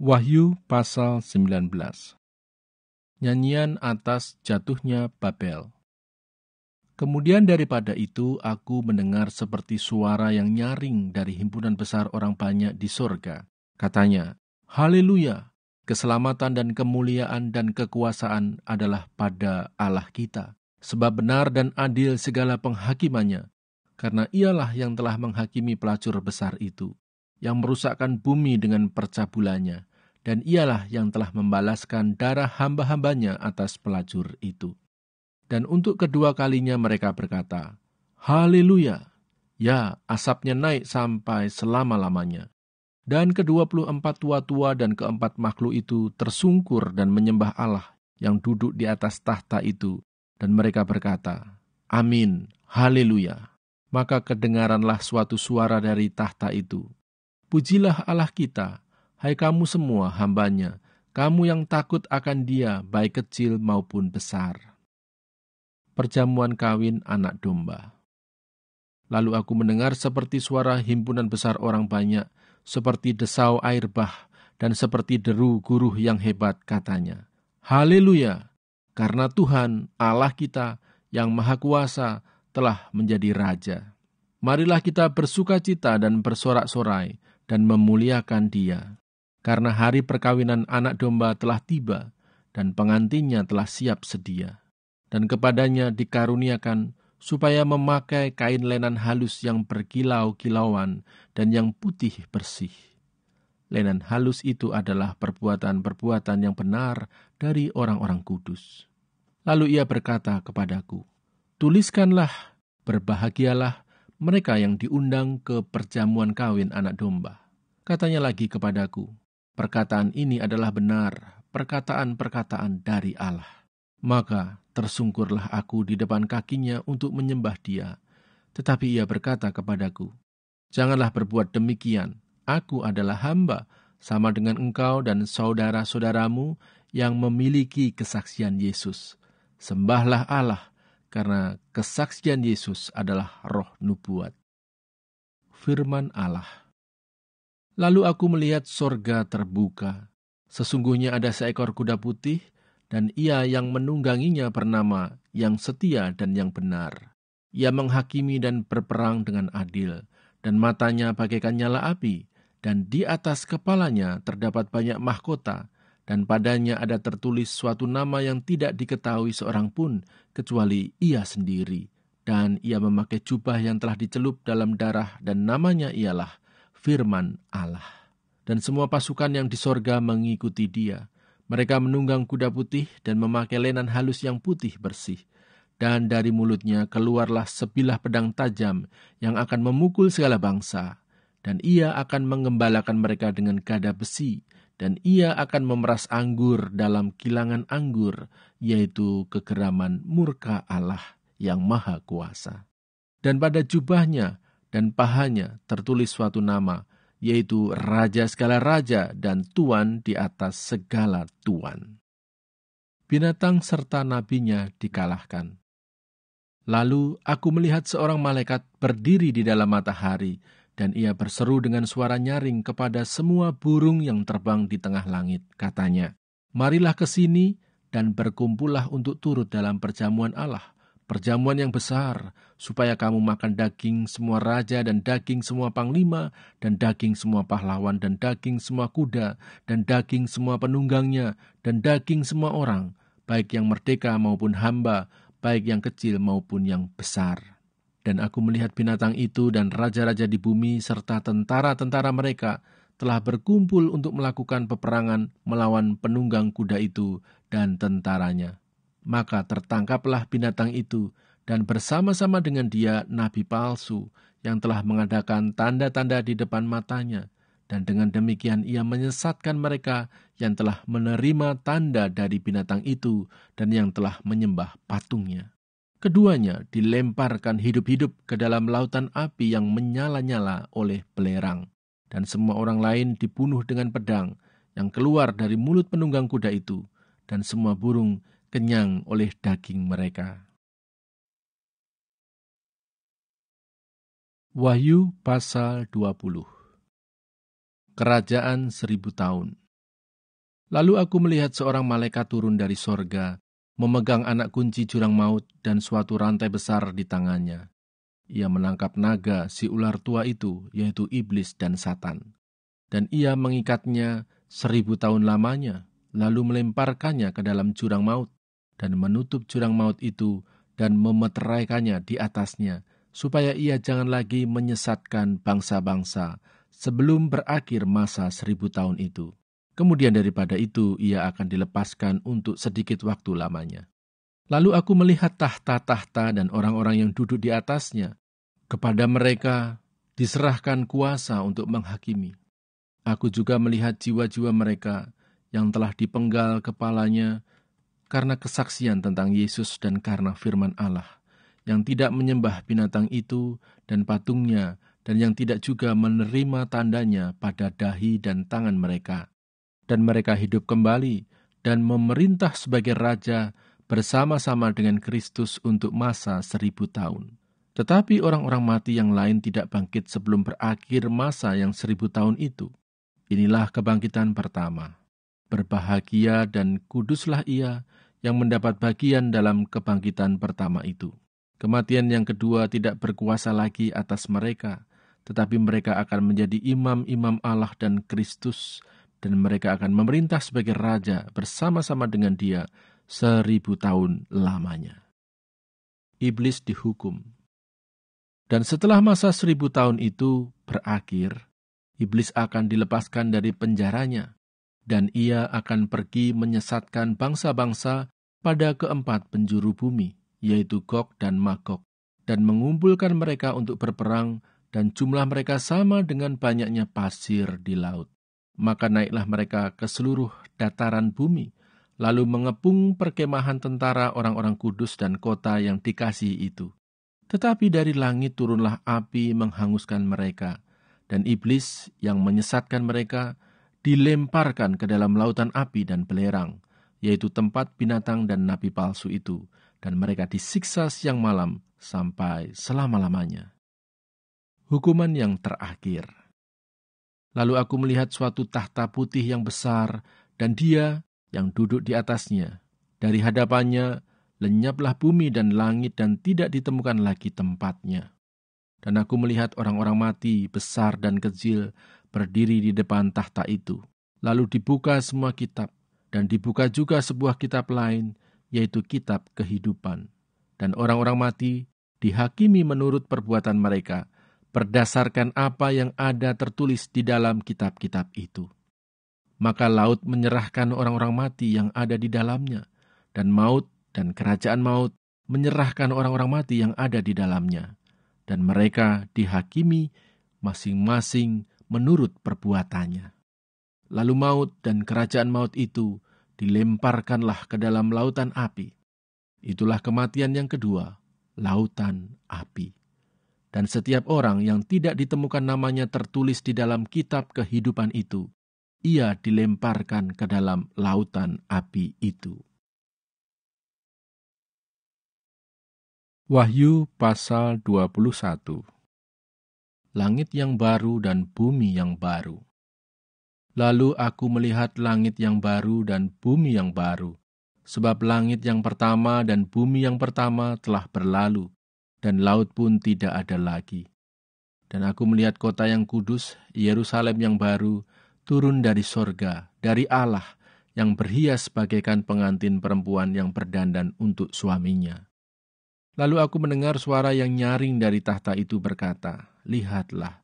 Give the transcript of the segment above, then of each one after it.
Wahyu pasal 19 Nyanyian atas jatuhnya Babel Kemudian daripada itu aku mendengar seperti suara yang nyaring dari himpunan besar orang banyak di sorga. Katanya, Haleluya, keselamatan dan kemuliaan dan kekuasaan adalah pada Allah kita. Sebab benar dan adil segala penghakimannya, karena ialah yang telah menghakimi pelacur besar itu, yang merusakkan bumi dengan percabulannya dan ialah yang telah membalaskan darah hamba-hambanya atas pelacur itu. Dan untuk kedua kalinya mereka berkata, Haleluya! Ya, asapnya naik sampai selama-lamanya. Dan kedua puluh empat tua-tua dan keempat makhluk itu tersungkur dan menyembah Allah yang duduk di atas tahta itu. Dan mereka berkata, Amin, Haleluya. Maka kedengaranlah suatu suara dari tahta itu. Pujilah Allah kita, Hai kamu semua hambanya, kamu yang takut akan dia, baik kecil maupun besar. Perjamuan kawin anak domba. Lalu aku mendengar seperti suara himpunan besar orang banyak, seperti desau air bah, dan seperti deru guruh yang hebat katanya. Haleluya! Karena Tuhan Allah kita yang Maha Kuasa telah menjadi Raja. Marilah kita bersuka cita dan bersorak-sorai dan memuliakan dia karena hari perkawinan anak domba telah tiba dan pengantinnya telah siap sedia. Dan kepadanya dikaruniakan supaya memakai kain lenan halus yang berkilau-kilauan dan yang putih bersih. Lenan halus itu adalah perbuatan-perbuatan yang benar dari orang-orang kudus. Lalu ia berkata kepadaku, Tuliskanlah, berbahagialah mereka yang diundang ke perjamuan kawin anak domba. Katanya lagi kepadaku, Perkataan ini adalah benar, perkataan-perkataan dari Allah. Maka tersungkurlah aku di depan kakinya untuk menyembah dia. Tetapi ia berkata kepadaku, Janganlah berbuat demikian, aku adalah hamba, sama dengan engkau dan saudara-saudaramu yang memiliki kesaksian Yesus. Sembahlah Allah, karena kesaksian Yesus adalah roh nubuat. Firman Allah Lalu aku melihat sorga terbuka. Sesungguhnya ada seekor kuda putih, dan ia yang menungganginya bernama yang setia dan yang benar. Ia menghakimi dan berperang dengan adil, dan matanya bagaikan nyala api, dan di atas kepalanya terdapat banyak mahkota, dan padanya ada tertulis suatu nama yang tidak diketahui seorang pun, kecuali ia sendiri. Dan ia memakai jubah yang telah dicelup dalam darah, dan namanya ialah firman Allah. Dan semua pasukan yang di sorga mengikuti dia. Mereka menunggang kuda putih dan memakai lenan halus yang putih bersih. Dan dari mulutnya keluarlah sebilah pedang tajam yang akan memukul segala bangsa. Dan ia akan mengembalakan mereka dengan gada besi. Dan ia akan memeras anggur dalam kilangan anggur, yaitu kegeraman murka Allah yang maha kuasa. Dan pada jubahnya dan pahanya tertulis suatu nama, yaitu Raja segala raja dan Tuan di atas segala Tuan. Binatang serta nabinya dikalahkan. Lalu aku melihat seorang malaikat berdiri di dalam matahari, dan ia berseru dengan suara nyaring kepada semua burung yang terbang di tengah langit. Katanya, Marilah ke sini dan berkumpullah untuk turut dalam perjamuan Allah, perjamuan yang besar, supaya kamu makan daging semua raja dan daging semua panglima, dan daging semua pahlawan, dan daging semua kuda, dan daging semua penunggangnya, dan daging semua orang, baik yang merdeka maupun hamba, baik yang kecil maupun yang besar. Dan aku melihat binatang itu dan raja-raja di bumi serta tentara-tentara mereka telah berkumpul untuk melakukan peperangan melawan penunggang kuda itu dan tentaranya maka tertangkaplah binatang itu, dan bersama-sama dengan dia nabi palsu yang telah mengadakan tanda-tanda di depan matanya, dan dengan demikian ia menyesatkan mereka yang telah menerima tanda dari binatang itu dan yang telah menyembah patungnya. Keduanya dilemparkan hidup-hidup ke dalam lautan api yang menyala-nyala oleh belerang, dan semua orang lain dibunuh dengan pedang yang keluar dari mulut penunggang kuda itu, dan semua burung kenyang oleh daging mereka. Wahyu pasal 20 Kerajaan seribu tahun Lalu aku melihat seorang malaikat turun dari sorga, memegang anak kunci jurang maut dan suatu rantai besar di tangannya. Ia menangkap naga si ular tua itu, yaitu iblis dan satan. Dan ia mengikatnya seribu tahun lamanya, lalu melemparkannya ke dalam jurang maut, dan menutup jurang maut itu dan memeteraikannya di atasnya, supaya ia jangan lagi menyesatkan bangsa-bangsa sebelum berakhir masa seribu tahun itu. Kemudian daripada itu ia akan dilepaskan untuk sedikit waktu lamanya. Lalu aku melihat tahta-tahta dan orang-orang yang duduk di atasnya. Kepada mereka diserahkan kuasa untuk menghakimi. Aku juga melihat jiwa-jiwa mereka yang telah dipenggal kepalanya karena kesaksian tentang Yesus dan karena firman Allah, yang tidak menyembah binatang itu dan patungnya, dan yang tidak juga menerima tandanya pada dahi dan tangan mereka. Dan mereka hidup kembali dan memerintah sebagai raja bersama-sama dengan Kristus untuk masa seribu tahun. Tetapi orang-orang mati yang lain tidak bangkit sebelum berakhir masa yang seribu tahun itu. Inilah kebangkitan pertama. Berbahagia dan kuduslah ia yang mendapat bagian dalam kebangkitan pertama itu. Kematian yang kedua tidak berkuasa lagi atas mereka, tetapi mereka akan menjadi imam-imam Allah dan Kristus, dan mereka akan memerintah sebagai raja bersama-sama dengan Dia seribu tahun lamanya. Iblis dihukum. Dan setelah masa seribu tahun itu berakhir, iblis akan dilepaskan dari penjaranya dan ia akan pergi menyesatkan bangsa-bangsa pada keempat penjuru bumi, yaitu Gog dan Magog, dan mengumpulkan mereka untuk berperang, dan jumlah mereka sama dengan banyaknya pasir di laut. Maka naiklah mereka ke seluruh dataran bumi, lalu mengepung perkemahan tentara orang-orang kudus dan kota yang dikasihi itu. Tetapi dari langit turunlah api menghanguskan mereka, dan iblis yang menyesatkan mereka dilemparkan ke dalam lautan api dan belerang, yaitu tempat binatang dan napi palsu itu, dan mereka disiksa siang malam sampai selama-lamanya. Hukuman yang terakhir. Lalu aku melihat suatu tahta putih yang besar, dan dia yang duduk di atasnya. Dari hadapannya lenyaplah bumi dan langit dan tidak ditemukan lagi tempatnya. Dan aku melihat orang-orang mati, besar dan kecil, berdiri di depan tahta itu. Lalu dibuka semua kitab, dan dibuka juga sebuah kitab lain, yaitu kitab kehidupan. Dan orang-orang mati dihakimi menurut perbuatan mereka, berdasarkan apa yang ada tertulis di dalam kitab-kitab itu. Maka laut menyerahkan orang-orang mati yang ada di dalamnya, dan maut dan kerajaan maut menyerahkan orang-orang mati yang ada di dalamnya, dan mereka dihakimi masing-masing menurut perbuatannya. Lalu maut dan kerajaan maut itu dilemparkanlah ke dalam lautan api. Itulah kematian yang kedua, lautan api. Dan setiap orang yang tidak ditemukan namanya tertulis di dalam kitab kehidupan itu, ia dilemparkan ke dalam lautan api itu. Wahyu pasal 21 langit yang baru dan bumi yang baru. Lalu aku melihat langit yang baru dan bumi yang baru, sebab langit yang pertama dan bumi yang pertama telah berlalu, dan laut pun tidak ada lagi. Dan aku melihat kota yang kudus, Yerusalem yang baru, turun dari sorga, dari Allah, yang berhias bagaikan pengantin perempuan yang berdandan untuk suaminya. Lalu aku mendengar suara yang nyaring dari tahta itu berkata, lihatlah,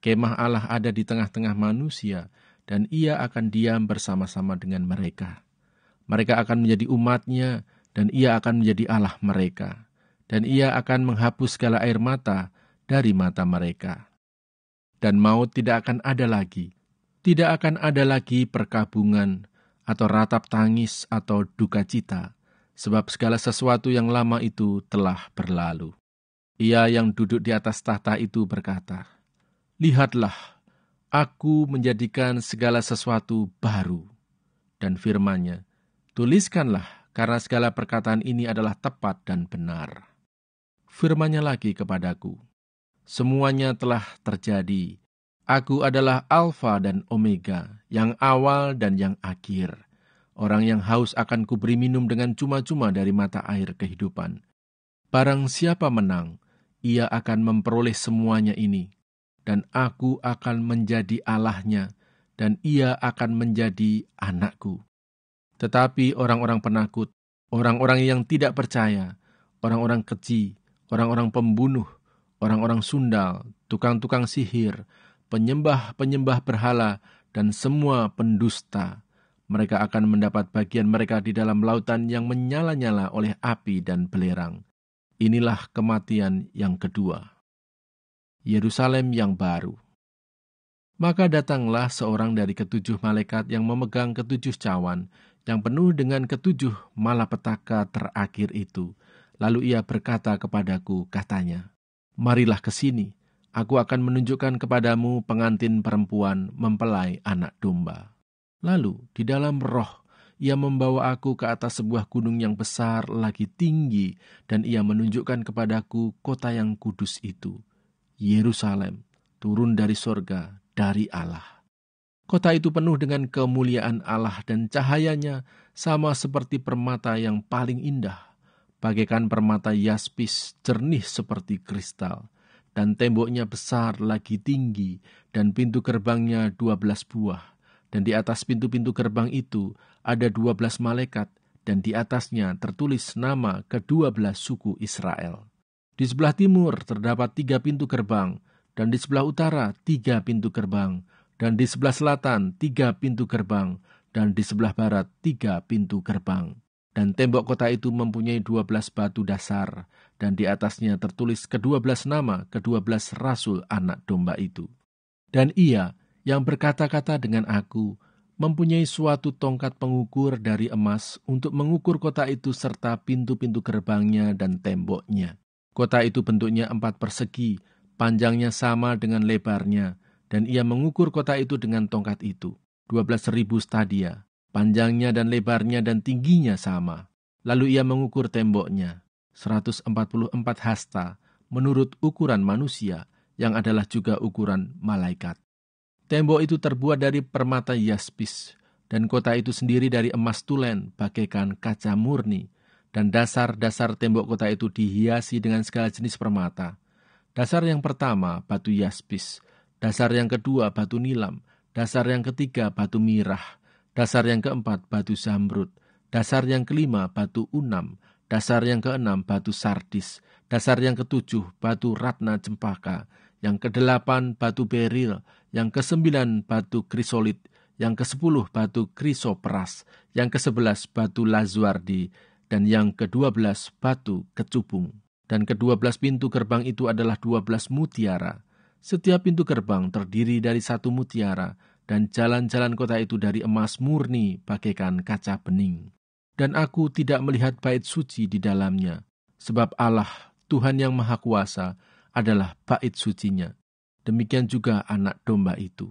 kemah Allah ada di tengah-tengah manusia, dan ia akan diam bersama-sama dengan mereka. Mereka akan menjadi umatnya, dan ia akan menjadi Allah mereka. Dan ia akan menghapus segala air mata dari mata mereka. Dan maut tidak akan ada lagi. Tidak akan ada lagi perkabungan, atau ratap tangis, atau duka cita, sebab segala sesuatu yang lama itu telah berlalu. Ia yang duduk di atas tahta itu berkata, Lihatlah, aku menjadikan segala sesuatu baru. Dan firmannya, tuliskanlah karena segala perkataan ini adalah tepat dan benar. Firmannya lagi kepadaku, semuanya telah terjadi. Aku adalah Alfa dan Omega, yang awal dan yang akhir. Orang yang haus akan kuberi minum dengan cuma-cuma dari mata air kehidupan. Barang siapa menang, ia akan memperoleh semuanya ini, dan aku akan menjadi Allahnya, dan ia akan menjadi anakku. Tetapi orang-orang penakut, orang-orang yang tidak percaya, orang-orang keji, orang-orang pembunuh, orang-orang sundal, tukang-tukang sihir, penyembah-penyembah berhala, dan semua pendusta. Mereka akan mendapat bagian mereka di dalam lautan yang menyala-nyala oleh api dan belerang. Inilah kematian yang kedua. Yerusalem yang baru. Maka datanglah seorang dari ketujuh malaikat yang memegang ketujuh cawan yang penuh dengan ketujuh malapetaka terakhir itu. Lalu ia berkata kepadaku, katanya, Marilah ke sini, aku akan menunjukkan kepadamu pengantin perempuan mempelai anak domba. Lalu di dalam roh ia membawa aku ke atas sebuah gunung yang besar lagi tinggi dan ia menunjukkan kepadaku kota yang kudus itu, Yerusalem, turun dari sorga, dari Allah. Kota itu penuh dengan kemuliaan Allah dan cahayanya sama seperti permata yang paling indah, bagaikan permata yaspis jernih seperti kristal dan temboknya besar lagi tinggi, dan pintu gerbangnya dua belas buah. Dan di atas pintu-pintu gerbang itu ada dua belas malaikat, dan di atasnya tertulis nama kedua belas suku Israel. Di sebelah timur terdapat tiga pintu gerbang, dan di sebelah utara tiga pintu gerbang, dan di sebelah selatan tiga pintu gerbang, dan di sebelah barat tiga pintu gerbang. Dan tembok kota itu mempunyai dua belas batu dasar, dan di atasnya tertulis kedua belas nama kedua belas rasul anak domba itu. Dan ia yang berkata-kata dengan aku mempunyai suatu tongkat pengukur dari emas untuk mengukur kota itu serta pintu-pintu gerbangnya dan temboknya. Kota itu bentuknya empat persegi, panjangnya sama dengan lebarnya, dan ia mengukur kota itu dengan tongkat itu. dua belas ribu stadia, panjangnya dan lebarnya dan tingginya sama. Lalu ia mengukur temboknya, seratus empat puluh empat hasta, menurut ukuran manusia, yang adalah juga ukuran malaikat. Tembok itu terbuat dari permata yaspis, dan kota itu sendiri dari emas tulen bagaikan kaca murni, dan dasar-dasar tembok kota itu dihiasi dengan segala jenis permata. Dasar yang pertama batu yaspis, dasar yang kedua batu nilam, dasar yang ketiga batu mirah, dasar yang keempat batu zamrud, dasar yang kelima batu unam, dasar yang keenam batu sardis, dasar yang ketujuh batu ratna cempaka, yang kedelapan batu beril, yang kesembilan batu krisolit, yang kesepuluh batu krisoperas, yang kesebelas batu lazuardi, dan yang kedua belas batu kecubung. Dan kedua belas pintu gerbang itu adalah dua belas mutiara. Setiap pintu gerbang terdiri dari satu mutiara, dan jalan-jalan kota itu dari emas murni bagaikan kaca bening. Dan aku tidak melihat bait suci di dalamnya, sebab Allah, Tuhan yang Maha Kuasa, adalah bait sucinya. Demikian juga anak domba itu.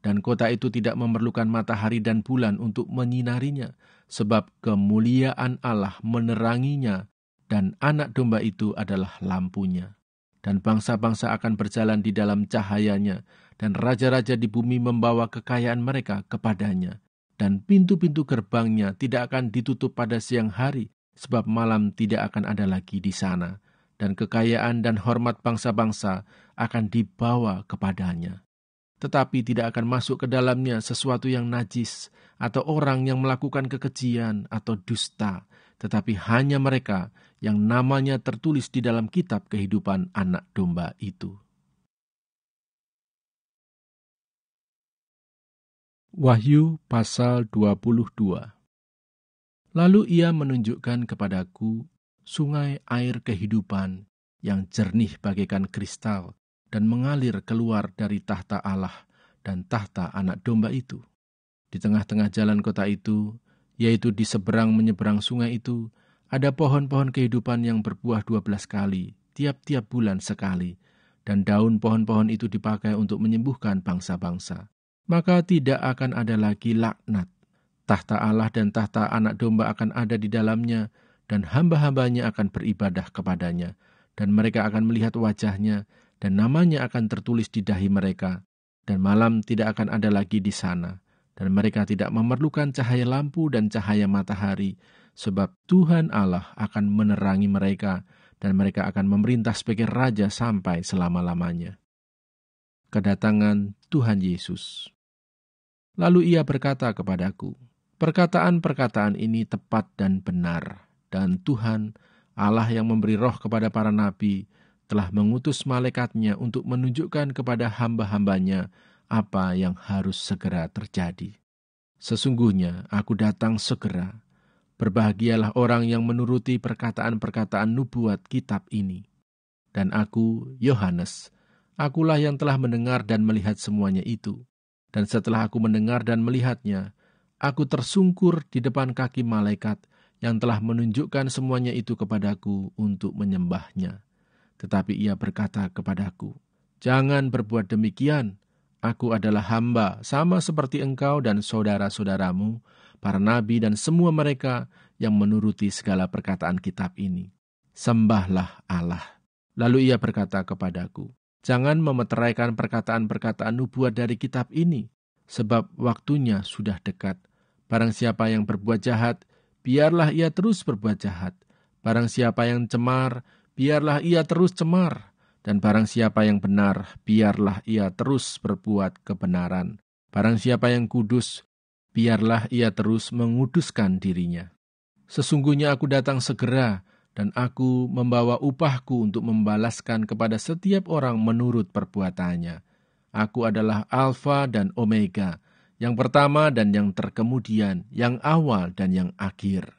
Dan kota itu tidak memerlukan matahari dan bulan untuk menyinarinya, sebab kemuliaan Allah meneranginya, dan anak domba itu adalah lampunya. Dan bangsa-bangsa akan berjalan di dalam cahayanya, dan raja-raja di bumi membawa kekayaan mereka kepadanya. Dan pintu-pintu gerbangnya tidak akan ditutup pada siang hari, sebab malam tidak akan ada lagi di sana.' dan kekayaan dan hormat bangsa-bangsa akan dibawa kepadanya. Tetapi tidak akan masuk ke dalamnya sesuatu yang najis atau orang yang melakukan kekejian atau dusta, tetapi hanya mereka yang namanya tertulis di dalam kitab kehidupan anak domba itu. Wahyu pasal 22 Lalu ia menunjukkan kepadaku sungai air kehidupan yang jernih bagaikan kristal dan mengalir keluar dari tahta Allah dan tahta anak domba itu. Di tengah-tengah jalan kota itu, yaitu di seberang menyeberang sungai itu, ada pohon-pohon kehidupan yang berbuah dua belas kali, tiap-tiap bulan sekali, dan daun pohon-pohon itu dipakai untuk menyembuhkan bangsa-bangsa. Maka tidak akan ada lagi laknat. Tahta Allah dan tahta anak domba akan ada di dalamnya, dan hamba-hambanya akan beribadah kepadanya, dan mereka akan melihat wajahnya, dan namanya akan tertulis di dahi mereka, dan malam tidak akan ada lagi di sana, dan mereka tidak memerlukan cahaya lampu dan cahaya matahari, sebab Tuhan Allah akan menerangi mereka, dan mereka akan memerintah sebagai raja sampai selama-lamanya. Kedatangan Tuhan Yesus. Lalu ia berkata kepadaku, "Perkataan-perkataan ini tepat dan benar." dan Tuhan Allah yang memberi roh kepada para nabi telah mengutus malaikatnya untuk menunjukkan kepada hamba-hambanya apa yang harus segera terjadi. Sesungguhnya aku datang segera. Berbahagialah orang yang menuruti perkataan-perkataan nubuat kitab ini. Dan aku, Yohanes, akulah yang telah mendengar dan melihat semuanya itu. Dan setelah aku mendengar dan melihatnya, aku tersungkur di depan kaki malaikat yang telah menunjukkan semuanya itu kepadaku untuk menyembahnya. Tetapi ia berkata kepadaku, Jangan berbuat demikian. Aku adalah hamba, sama seperti engkau dan saudara-saudaramu, para nabi dan semua mereka yang menuruti segala perkataan kitab ini. Sembahlah Allah. Lalu ia berkata kepadaku, Jangan memeteraikan perkataan-perkataan nubuat dari kitab ini, sebab waktunya sudah dekat. Barang siapa yang berbuat jahat, biarlah ia terus berbuat jahat. Barang siapa yang cemar, biarlah ia terus cemar. Dan barang siapa yang benar, biarlah ia terus berbuat kebenaran. Barang siapa yang kudus, biarlah ia terus menguduskan dirinya. Sesungguhnya aku datang segera, dan aku membawa upahku untuk membalaskan kepada setiap orang menurut perbuatannya. Aku adalah Alfa dan Omega, yang pertama dan yang terkemudian, yang awal dan yang akhir.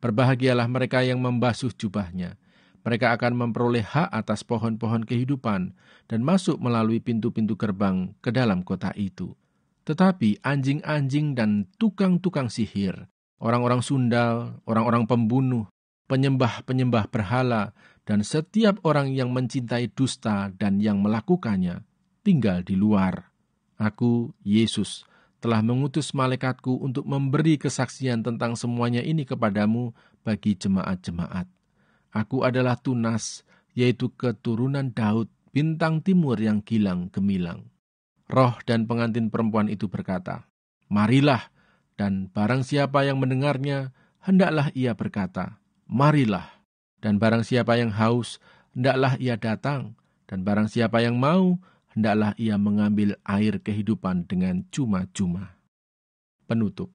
Berbahagialah mereka yang membasuh jubahnya. Mereka akan memperoleh hak atas pohon-pohon kehidupan dan masuk melalui pintu-pintu gerbang ke dalam kota itu. Tetapi anjing-anjing dan tukang-tukang sihir, orang-orang sundal, orang-orang pembunuh, penyembah-penyembah berhala, dan setiap orang yang mencintai dusta dan yang melakukannya tinggal di luar. Aku, Yesus, telah mengutus malaikatku untuk memberi kesaksian tentang semuanya ini kepadamu bagi jemaat-jemaat. Aku adalah Tunas, yaitu keturunan Daud, bintang timur yang gilang gemilang. Roh dan pengantin perempuan itu berkata, Marilah, dan barang siapa yang mendengarnya, hendaklah ia berkata, Marilah. Dan barang siapa yang haus, hendaklah ia datang. Dan barang siapa yang mau, hendaklah ia mengambil air kehidupan dengan cuma-cuma. Penutup.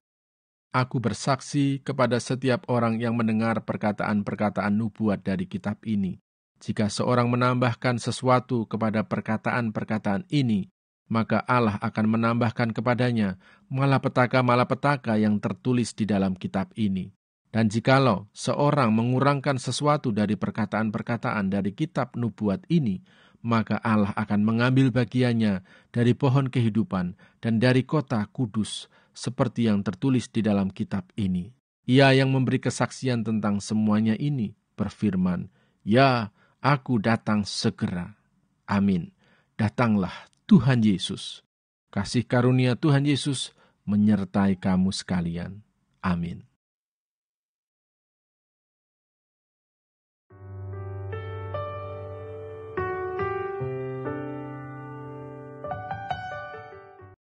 Aku bersaksi kepada setiap orang yang mendengar perkataan-perkataan nubuat dari kitab ini. Jika seorang menambahkan sesuatu kepada perkataan-perkataan ini, maka Allah akan menambahkan kepadanya malapetaka-malapetaka yang tertulis di dalam kitab ini. Dan jikalau seorang mengurangkan sesuatu dari perkataan-perkataan dari kitab nubuat ini, maka Allah akan mengambil bagiannya dari pohon kehidupan dan dari kota kudus, seperti yang tertulis di dalam kitab ini. Ia yang memberi kesaksian tentang semuanya ini berfirman, "Ya, aku datang segera." Amin. Datanglah Tuhan Yesus. Kasih karunia Tuhan Yesus menyertai kamu sekalian. Amin.